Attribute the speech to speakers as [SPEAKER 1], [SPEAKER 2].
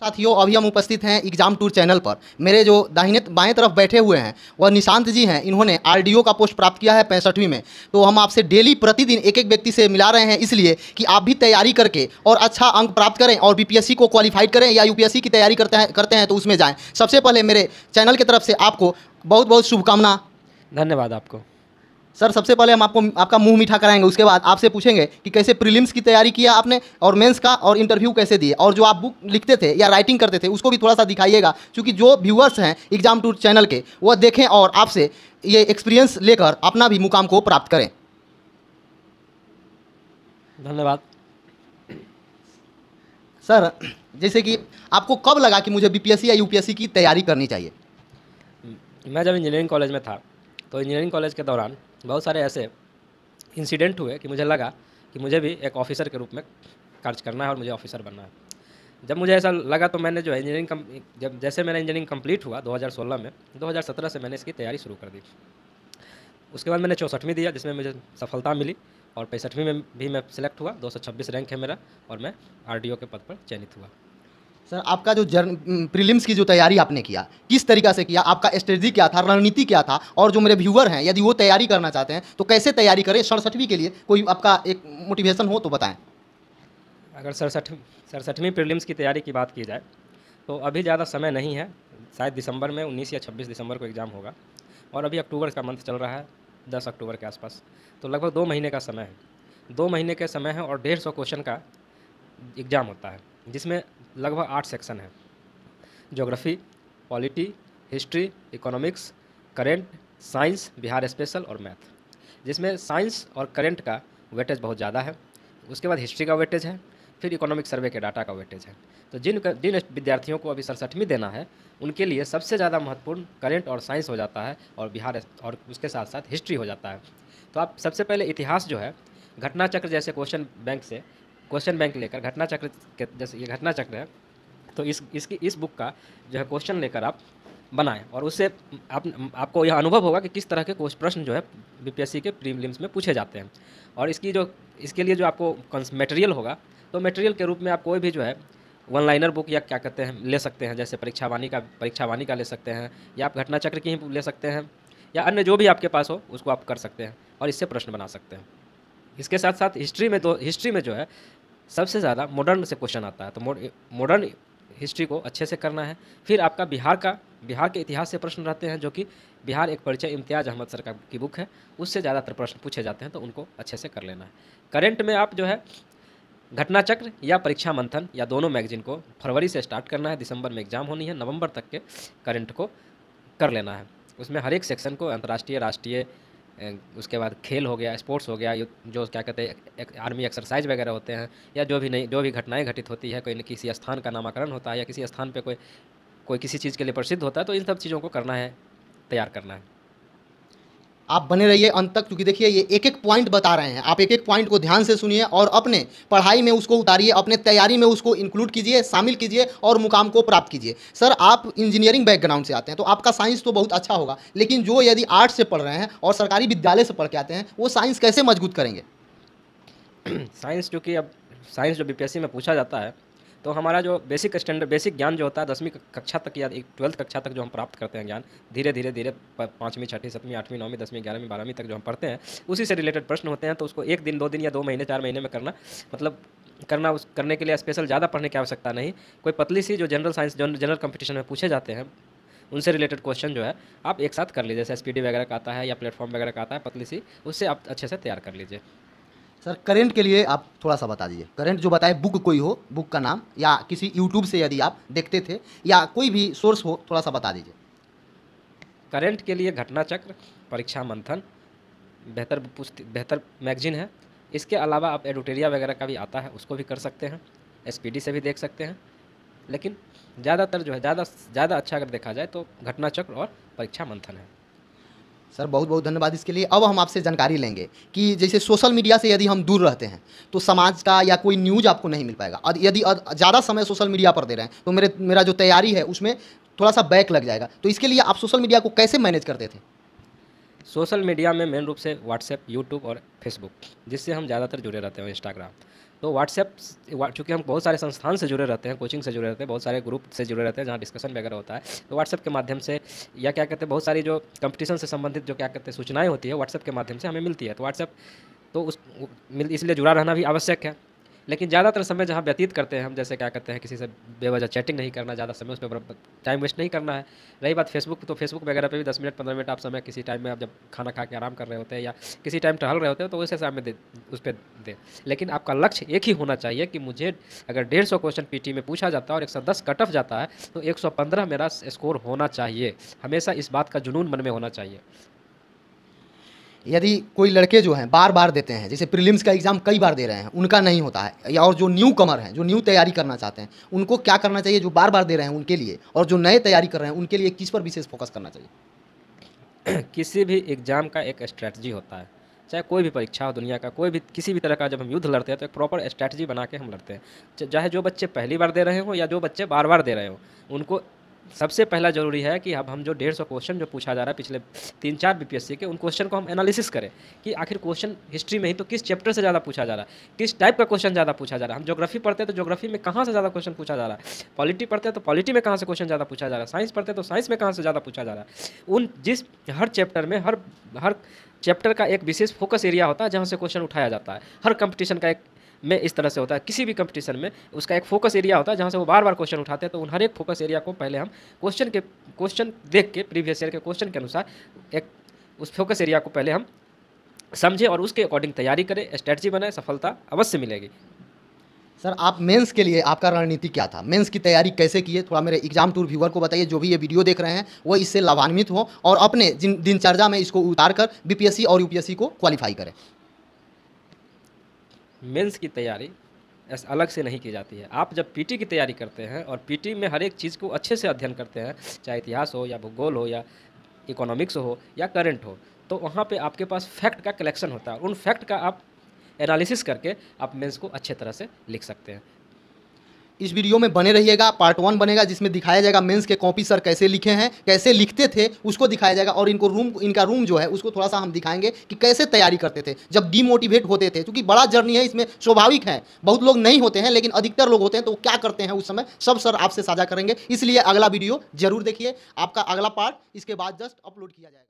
[SPEAKER 1] साथियों अभी हम उपस्थित हैं एग्जाम टूर चैनल पर मेरे जो दाहिने बाएं तरफ बैठे हुए हैं वह निशांत जी हैं इन्होंने आरडीओ का पोस्ट प्राप्त किया है पैंसठवीं में तो हम आपसे डेली प्रतिदिन एक एक व्यक्ति से मिला रहे हैं इसलिए कि आप भी तैयारी करके और अच्छा अंक प्राप्त करें और बीपीएससी को क्वालिफाइड करें या यूपीएससी की तैयारी करते हैं करते हैं तो उसमें जाएँ सबसे पहले मेरे चैनल की तरफ से आपको बहुत बहुत शुभकामना धन्यवाद आपको सर सबसे पहले हम आपको आपका मुंह मीठा कराएंगे उसके बाद आपसे पूछेंगे कि कैसे प्रीलिम्स की तैयारी किया आपने और मेंस का और इंटरव्यू कैसे दिए और जो आप बुक लिखते थे या राइटिंग करते थे उसको भी थोड़ा सा दिखाइएगा क्योंकि जो व्यूअर्स हैं एग्जाम टूर चैनल के वह देखें और आपसे ये एक्सपीरियंस लेकर अपना भी मुकाम को प्राप्त करें धन्यवाद सर जैसे कि आपको कब लगा कि मुझे बीपीएससी या यूपीएससी की तैयारी करनी चाहिए मैं जब इंजीनियरिंग कॉलेज
[SPEAKER 2] में था तो इंजीनियरिंग कॉलेज के दौरान बहुत सारे ऐसे इंसिडेंट हुए कि मुझे लगा कि मुझे भी एक ऑफिसर के रूप में कार्य करना है और मुझे ऑफिसर बनना है जब मुझे ऐसा लगा तो मैंने जो है इंजीनियरिंग जब जैसे मेरा इंजीनियरिंग कंप्लीट हुआ 2016 में 2017 से मैंने इसकी तैयारी शुरू कर दी उसके बाद मैंने चौंसठवीं दिया जिसमें मुझे सफलता मिली और पैंसठवीं में भी मैं सिलेक्ट हुआ दो रैंक है मेरा और मैं आर के पद पर चयनित हुआ
[SPEAKER 1] सर आपका जो जर्न प्रीलिम्स की जो तैयारी आपने किया किस तरीका से किया आपका स्ट्रेटजी क्या था रणनीति क्या था और जो मेरे व्यूअर हैं यदि वो तैयारी करना चाहते हैं तो कैसे तैयारी करें सड़सठवीं के लिए कोई आपका एक मोटिवेशन हो तो बताएं अगर सड़सठ
[SPEAKER 2] सड़सठवीं प्रीलिम्स की तैयारी की बात की जाए तो अभी ज़्यादा समय नहीं है शायद दिसंबर में उन्नीस या छब्बीस दिसंबर को एग्ज़ाम होगा और अभी अक्टूबर का मंथ चल रहा है दस अक्टूबर के आसपास तो लगभग दो महीने का समय है दो महीने का समय है और डेढ़ सौ क्वेश्चन का एग्ज़ाम होता है जिसमें लगभग आठ सेक्शन हैं geography polity history economics current science Bihar special और मैथ जिसमें साइंस और करेंट का वेटेज बहुत ज़्यादा है उसके बाद हिस्ट्री का वेटेज है फिर इकोनॉमिक सर्वे के डाटा का वेटेज है तो जिन जिन विद्यार्थियों को अभी सड़सठवीं देना है उनके लिए सबसे ज़्यादा महत्वपूर्ण करेंट और साइंस हो जाता है और बिहार और उसके साथ साथ हिस्ट्री हो जाता है तो आप सबसे पहले इतिहास जो है घटना चक्र जैसे क्वेश्चन बैंक से क्वेश्चन बैंक लेकर घटना चक्र जैसे ये घटना चक्र है तो इस इसकी इस बुक का जो है क्वेश्चन लेकर आप बनाएं और उससे आप आपको यह अनुभव होगा कि किस तरह के प्रश्न जो है बीपीएससी के प्रीलिम्स में पूछे जाते हैं और इसकी जो इसके लिए जो आपको मटेरियल होगा तो मटेरियल के रूप में आप कोई भी जो है वन लाइनर बुक या क्या कहते हैं ले सकते हैं जैसे परीक्षा वाणी का परीक्षा वाणी का ले सकते हैं या आप घटना चक्र की ही ले सकते हैं या अन्य जो भी आपके पास हो उसको आप कर सकते हैं और इससे प्रश्न बना सकते हैं इसके साथ साथ हिस्ट्री में दो तो, हिस्ट्री में जो है सबसे ज़्यादा मॉडर्न से क्वेश्चन आता है तो मॉडर्न हिस्ट्री को अच्छे से करना है फिर आपका बिहार का बिहार के इतिहास से प्रश्न रहते हैं जो कि बिहार एक परिचय इम्तियाज़ अहमद सर का की बुक है उससे ज़्यादातर प्रश्न पूछे जाते हैं तो उनको अच्छे से कर लेना है करेंट में आप जो है घटना चक्र या परीक्षा मंथन या दोनों मैगजीन को फरवरी से स्टार्ट करना है दिसंबर में एग्जाम होनी है नवंबर तक के करंट को कर लेना है उसमें हर एक सेक्शन को अंतर्राष्ट्रीय राष्ट्रीय उसके बाद खेल हो गया स्पोर्ट्स हो गया जो क्या कहते हैं आर्मी एक्सरसाइज वगैरह होते हैं या जो भी नहीं जो भी घटनाएं घटित होती है कोई किसी स्थान का नामाकरण होता है या किसी स्थान पर कोई कोई किसी चीज़ के लिए प्रसिद्ध होता है तो इन सब चीज़ों को करना है तैयार करना है
[SPEAKER 1] आप बने रहिए अंत तक क्योंकि देखिए ये एक एक पॉइंट बता रहे हैं आप एक एक पॉइंट को ध्यान से सुनिए और अपने पढ़ाई में उसको उतारिए अपने तैयारी में उसको इंक्लूड कीजिए शामिल कीजिए और मुकाम को प्राप्त कीजिए सर आप इंजीनियरिंग बैकग्राउंड से आते हैं तो आपका साइंस तो बहुत अच्छा होगा लेकिन जो यदि आर्ट्स से पढ़ रहे हैं और सरकारी विद्यालय से पढ़ के आते हैं वो साइंस कैसे मजबूत करेंगे
[SPEAKER 2] साइंस क्योंकि अब साइंस जो बी में पूछा जाता है तो हमारा जो बेसिक स्टैंडर्ड बेसिक ज्ञान जो होता है दसवीं कक्षा तक या एक ट्वेल्थ कक्षा तक जो हम प्राप्त करते हैं ज्ञान धीरे धीरे धीरे पाँचवीं छठी सतवीं आठवीं नौवीं दसवीं ग्यारहवीं बारहवीं तक जो हम पढ़ते हैं उसी से रिलेटेड प्रश्न होते हैं तो उसको एक दिन दो दिन या दो महीने चार महीने में करना मतलब करना उस करने के लिए स्पेशल ज़्यादा पढ़ने की आवश्यकता नहीं कोई पतली सी जो जनरल साइंस जनरल कंपटीशन में पूछे जाते हैं उनसे रिलेटेड क्वेश्चन जो है आप एक साथ कर लीजिए जैसे एस वगैरह का आता है या प्लेटफॉर्म वगैरह का आता है पतली सी उससे आप अच्छे से तैयार कर लीजिए
[SPEAKER 1] सर करेंट के लिए आप थोड़ा सा बता दीजिए करंट जो बताए बुक कोई हो बुक का नाम या किसी यूट्यूब से यदि आप देखते थे या कोई भी सोर्स हो थोड़ा सा बता दीजिए
[SPEAKER 2] करेंट के लिए घटना चक्र परीक्षा मंथन बेहतर बेहतर मैगजीन है इसके अलावा आप एडिटोरिया वगैरह का भी आता है उसको भी कर सकते हैं एस से भी देख सकते हैं लेकिन ज़्यादातर जो है ज़्यादा ज़्यादा अच्छा अगर देखा जाए तो घटना चक्र और परीक्षा मंथन है
[SPEAKER 1] सर बहुत बहुत धन्यवाद इसके लिए अब हम आपसे जानकारी लेंगे कि जैसे सोशल मीडिया से यदि हम दूर रहते हैं तो समाज का या कोई न्यूज़ आपको नहीं मिल पाएगा और यदि ज़्यादा समय सोशल मीडिया पर दे रहे हैं तो मेरे मेरा जो तैयारी है उसमें थोड़ा सा बैक लग जाएगा तो इसके लिए आप सोशल मीडिया को कैसे मैनेज करते थे
[SPEAKER 2] सोशल मीडिया में मेन रूप से व्हाट्सएप यूट्यूब और फेसबुक जिससे हम ज़्यादातर जुड़े रहते हैं इंस्टाग्राम तो व्हाट्सएप चूँकि हम बहुत सारे संस्थान से जुड़े रहते हैं कोचिंग से जुड़े रहते हैं बहुत सारे ग्रुप से जुड़े रहते हैं जहाँ डिस्कशन वगैरह होता है तो व्हाट्सएप के माध्यम से या क्या कहते हैं बहुत सारी जो कंपटीशन से संबंधित जो क्या कहते हैं सूचनाएँ होती है व्हाट्सएप के माध्यम से हमें मिलती है तो व्हाट्सएप तो उस इसलिए जुड़ा रहना भी आवश्यक है लेकिन ज़्यादातर समय जहाँ व्यतीत करते हैं हम जैसे क्या कहते हैं किसी से बेवजह चैटिंग नहीं करना ज़्यादा समय उस पर टाइम वेस्ट नहीं करना है रही बात फेसबुक तो फेसबुक वगैरह पे भी दस मिनट पंद्रह मिनट आप समय किसी टाइम में आप जब खाना खा के आराम कर रहे होते हैं या किसी टाइम टहल रहे होते हैं तो उस हिसाब में दे उस पर दें लेकिन आपका लक्ष्य एक ही होना चाहिए कि मुझे अगर डेढ़ सौ क्वेश्चन पी में पूछा जाता है और एक सौ दस कट ऑफ जाता है तो एक सौ पंद्रह मेरा स्कोर होना चाहिए हमेशा इस बात का जुनून मन में होना चाहिए
[SPEAKER 1] यदि कोई लड़के जो हैं बार बार देते हैं जैसे प्रीलिम्स का एग्ज़ाम कई बार दे रहे हैं उनका नहीं होता है और जो न्यू कमर हैं जो न्यू तैयारी करना चाहते हैं उनको क्या करना चाहिए जो बार बार दे रहे हैं उनके लिए और जो नए तैयारी कर रहे हैं उनके लिए किस पर विशेष फोकस करना चाहिए
[SPEAKER 2] किसी भी एग्ज़ाम का एक स्ट्रैटी होता है चाहे कोई भी परीक्षा हो दुनिया का कोई भी किसी भी तरह का जब हम युद्ध लड़ते हैं तो एक प्रॉपर स्ट्रैटी बना के हम लड़ते हैं चाहे जो बच्चे पहली बार दे रहे हो या जो बच्चे बार बार दे रहे हो उनको सबसे पहला जरूरी है कि अब हम जो डेढ़ सौ क्वेश्चन जो पूछा जा रहा है पिछले तीन चार बीपीएससी के उन क्वेश्चन को हम एनालिसिस करें कि आखिर क्वेश्चन हिस्ट्री में ही तो किस चैप्टर से ज़्यादा पूछा जा रहा है किस टाइप का क्वेश्चन ज़्यादा पूछा जा रहा है हम जोग्राफी पढ़ते हैं तो जोग्राफी में कहाँ से ज़्यादा क्वेश्चन पूछा जा रहा है पॉलिटी पढ़ते हैं तो पॉलिटी में कहाँ से क्वेश्चन ज़्यादा पूछा जा रहा है साइंस पढ़ते हैं तो साइंस में कहाँ से ज़्यादा पूछा जा रहा है उन जिस हर चैप्टर में हर हर चैप्टर का एक विशेष फोकस एरिया होता है जहाँ से क्वेश्चन उठाया जाता है हर कंपटीशन का एक में इस तरह से होता है किसी भी कंपटीशन में उसका एक फोकस एरिया होता है जहाँ से वो बार बार क्वेश्चन उठाते हैं तो उन हर एक फोकस एरिया को पहले हम क्वेश्चन के क्वेश्चन देख के प्रीवियस ईयर के क्वेश्चन के अनुसार एक उस फोकस एरिया को पहले हम समझें और उसके अकॉर्डिंग तैयारी करें स्ट्रेटजी बनाए सफलता अवश्य मिलेगी
[SPEAKER 1] सर आप मेंस के लिए आपका रणनीति क्या था मेंस की तैयारी कैसे किए थोड़ा मेरे एग्जाम टूर व्यूअर को बताइए जो भी ये वीडियो देख रहे हैं वो इससे लाभान्वित हो और अपने दिनचर्या में इसको उतार कर बीपीएससी और यूपीएससी को क्वालिफाई करें
[SPEAKER 2] मेंस की तैयारी अलग से नहीं की जाती है आप जब पीटी की तैयारी करते हैं और पीटी में हर एक चीज़ को अच्छे से अध्ययन करते हैं चाहे इतिहास हो या भूगोल हो या इकोनॉमिक्स हो या करंट हो तो वहाँ पे आपके पास फैक्ट का कलेक्शन होता है उन फैक्ट का आप एनालिसिस करके
[SPEAKER 1] आप मेंस को अच्छे तरह
[SPEAKER 2] से लिख सकते हैं
[SPEAKER 1] इस वीडियो में बने रहिएगा पार्ट वन बनेगा जिसमें दिखाया जाएगा मेंस के कॉपी सर कैसे लिखे हैं कैसे लिखते थे उसको दिखाया जाएगा और इनको रूम इनका रूम जो है उसको थोड़ा सा हम दिखाएंगे कि कैसे तैयारी करते थे जब डीमोटिवेट होते थे क्योंकि बड़ा जर्नी है इसमें स्वाभाविक है बहुत लोग नहीं होते हैं लेकिन अधिकतर लोग होते हैं तो क्या करते हैं उस समय सब सर आपसे साझा करेंगे इसलिए अगला वीडियो जरूर देखिए आपका अगला पार्ट इसके बाद जस्ट अपलोड किया जाएगा